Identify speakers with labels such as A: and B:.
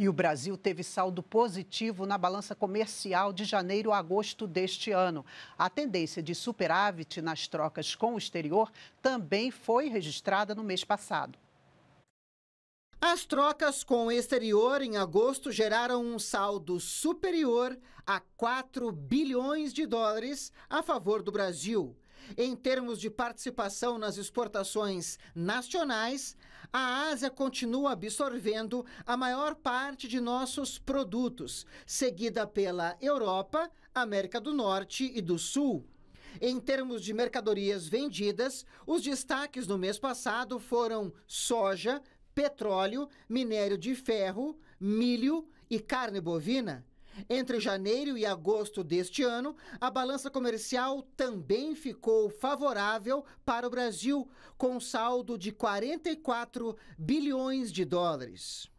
A: E o Brasil teve saldo positivo na balança comercial de janeiro a agosto deste ano. A tendência de superávit nas trocas com o exterior também foi registrada no mês passado.
B: As trocas com o exterior em agosto geraram um saldo superior a 4 bilhões de dólares a favor do Brasil. Em termos de participação nas exportações nacionais, a Ásia continua absorvendo a maior parte de nossos produtos, seguida pela Europa, América do Norte e do Sul. Em termos de mercadorias vendidas, os destaques no mês passado foram soja, petróleo, minério de ferro, milho e carne bovina. Entre janeiro e agosto deste ano, a balança comercial também ficou favorável para o Brasil, com saldo de 44 bilhões de dólares.